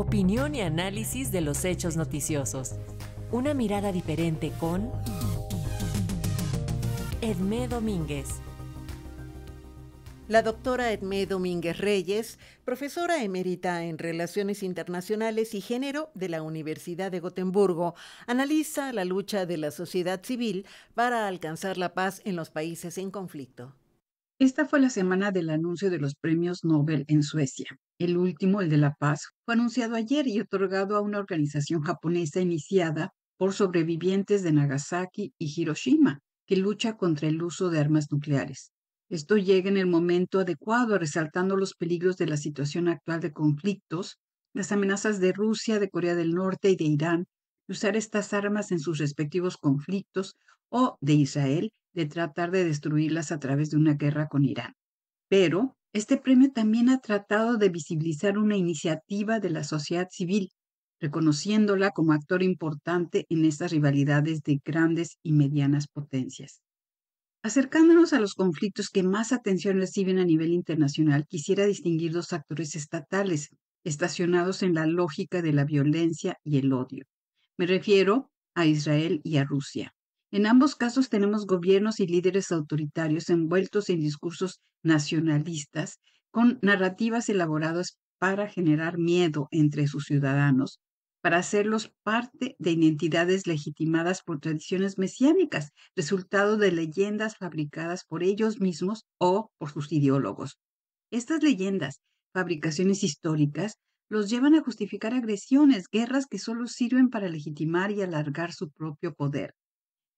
opinión y análisis de los hechos noticiosos. Una mirada diferente con Edmé Domínguez. La doctora Edmé Domínguez Reyes, profesora emérita en Relaciones Internacionales y Género de la Universidad de Gotemburgo, analiza la lucha de la sociedad civil para alcanzar la paz en los países en conflicto. Esta fue la semana del anuncio de los premios Nobel en Suecia. El último, el de la paz, fue anunciado ayer y otorgado a una organización japonesa iniciada por sobrevivientes de Nagasaki y Hiroshima, que lucha contra el uso de armas nucleares. Esto llega en el momento adecuado, resaltando los peligros de la situación actual de conflictos, las amenazas de Rusia, de Corea del Norte y de Irán usar estas armas en sus respectivos conflictos o de Israel de tratar de destruirlas a través de una guerra con Irán. Pero este premio también ha tratado de visibilizar una iniciativa de la sociedad civil, reconociéndola como actor importante en estas rivalidades de grandes y medianas potencias. Acercándonos a los conflictos que más atención reciben a nivel internacional, quisiera distinguir dos actores estatales estacionados en la lógica de la violencia y el odio. Me refiero a Israel y a Rusia. En ambos casos tenemos gobiernos y líderes autoritarios envueltos en discursos nacionalistas con narrativas elaboradas para generar miedo entre sus ciudadanos, para hacerlos parte de identidades legitimadas por tradiciones mesiánicas, resultado de leyendas fabricadas por ellos mismos o por sus ideólogos. Estas leyendas, fabricaciones históricas, los llevan a justificar agresiones, guerras que solo sirven para legitimar y alargar su propio poder.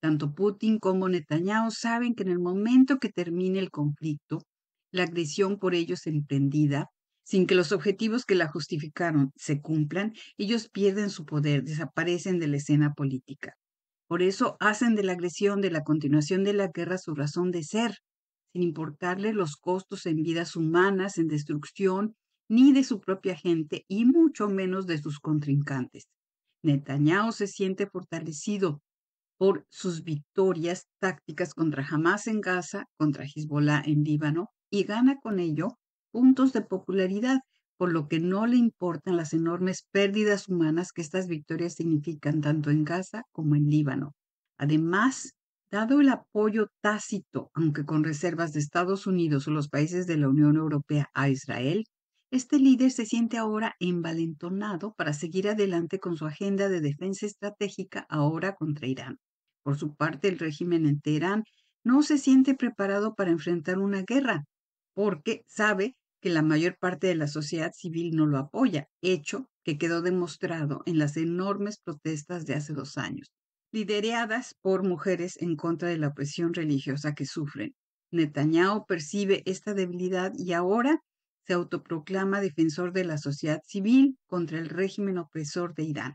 Tanto Putin como Netanyahu saben que en el momento que termine el conflicto, la agresión por ellos emprendida, sin que los objetivos que la justificaron se cumplan, ellos pierden su poder, desaparecen de la escena política. Por eso hacen de la agresión, de la continuación de la guerra su razón de ser, sin importarle los costos en vidas humanas, en destrucción ni de su propia gente y mucho menos de sus contrincantes. Netanyahu se siente fortalecido por sus victorias tácticas contra Hamas en Gaza, contra Hezbollah en Líbano y gana con ello puntos de popularidad, por lo que no le importan las enormes pérdidas humanas que estas victorias significan tanto en Gaza como en Líbano. Además, dado el apoyo tácito, aunque con reservas de Estados Unidos o los países de la Unión Europea a Israel, este líder se siente ahora envalentonado para seguir adelante con su agenda de defensa estratégica ahora contra Irán. Por su parte, el régimen en Teherán no se siente preparado para enfrentar una guerra, porque sabe que la mayor parte de la sociedad civil no lo apoya, hecho que quedó demostrado en las enormes protestas de hace dos años, lideradas por mujeres en contra de la opresión religiosa que sufren. Netanyahu percibe esta debilidad y ahora se autoproclama defensor de la sociedad civil contra el régimen opresor de Irán,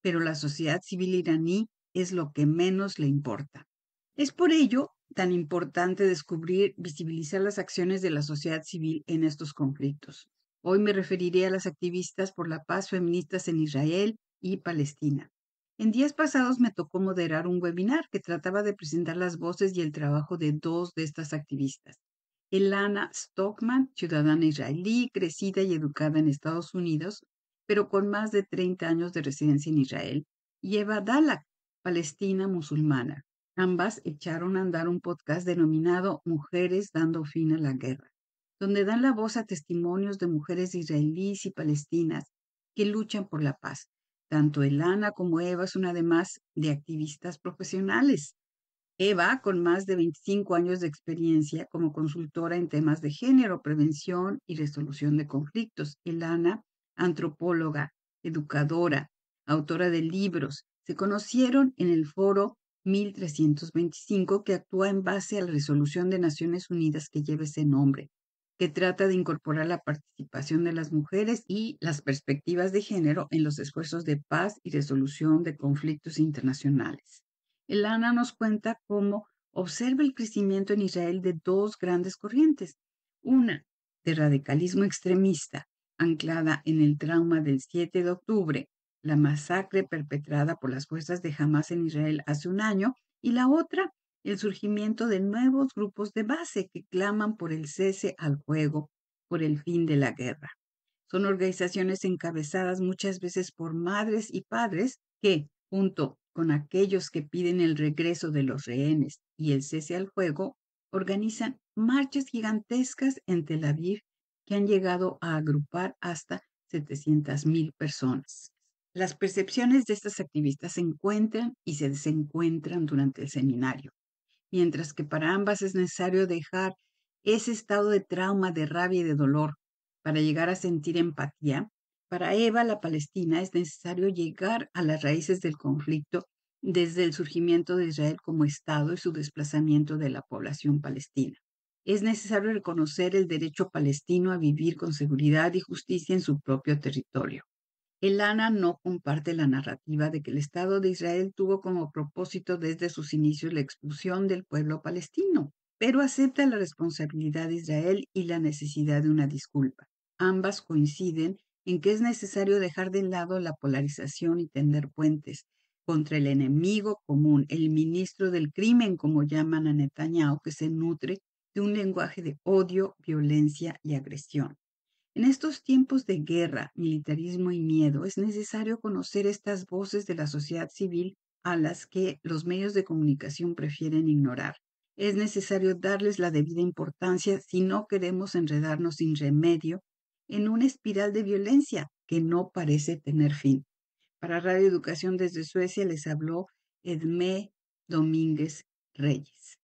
pero la sociedad civil iraní es lo que menos le importa. Es por ello tan importante descubrir, visibilizar las acciones de la sociedad civil en estos conflictos. Hoy me referiré a las activistas por la paz feministas en Israel y Palestina. En días pasados me tocó moderar un webinar que trataba de presentar las voces y el trabajo de dos de estas activistas. Elana Stockman, ciudadana israelí, crecida y educada en Estados Unidos, pero con más de 30 años de residencia en Israel, y Eva Dalak, palestina musulmana. Ambas echaron a andar un podcast denominado Mujeres dando fin a la guerra, donde dan la voz a testimonios de mujeres israelíes y palestinas que luchan por la paz. Tanto Elana como Eva son además de activistas profesionales. Eva, con más de 25 años de experiencia como consultora en temas de género, prevención y resolución de conflictos. Elana, antropóloga, educadora, autora de libros, se conocieron en el foro 1325 que actúa en base a la resolución de Naciones Unidas que lleva ese nombre, que trata de incorporar la participación de las mujeres y las perspectivas de género en los esfuerzos de paz y resolución de conflictos internacionales. Elana nos cuenta cómo observa el crecimiento en Israel de dos grandes corrientes. Una, de radicalismo extremista, anclada en el trauma del 7 de octubre, la masacre perpetrada por las fuerzas de Hamas en Israel hace un año, y la otra, el surgimiento de nuevos grupos de base que claman por el cese al juego, por el fin de la guerra. Son organizaciones encabezadas muchas veces por madres y padres que, junto con aquellos que piden el regreso de los rehenes y el cese al juego, organizan marchas gigantescas en Tel Aviv que han llegado a agrupar hasta 700.000 personas. Las percepciones de estas activistas se encuentran y se desencuentran durante el seminario, mientras que para ambas es necesario dejar ese estado de trauma, de rabia y de dolor para llegar a sentir empatía, para Eva, la Palestina es necesario llegar a las raíces del conflicto desde el surgimiento de Israel como Estado y su desplazamiento de la población palestina. Es necesario reconocer el derecho palestino a vivir con seguridad y justicia en su propio territorio. Elana no comparte la narrativa de que el Estado de Israel tuvo como propósito desde sus inicios la expulsión del pueblo palestino, pero acepta la responsabilidad de Israel y la necesidad de una disculpa. Ambas coinciden en que es necesario dejar de lado la polarización y tender puentes contra el enemigo común, el ministro del crimen, como llaman a Netanyahu, que se nutre de un lenguaje de odio, violencia y agresión. En estos tiempos de guerra, militarismo y miedo, es necesario conocer estas voces de la sociedad civil a las que los medios de comunicación prefieren ignorar. Es necesario darles la debida importancia si no queremos enredarnos sin remedio en una espiral de violencia que no parece tener fin. Para Radio Educación desde Suecia les habló Edmé Domínguez Reyes.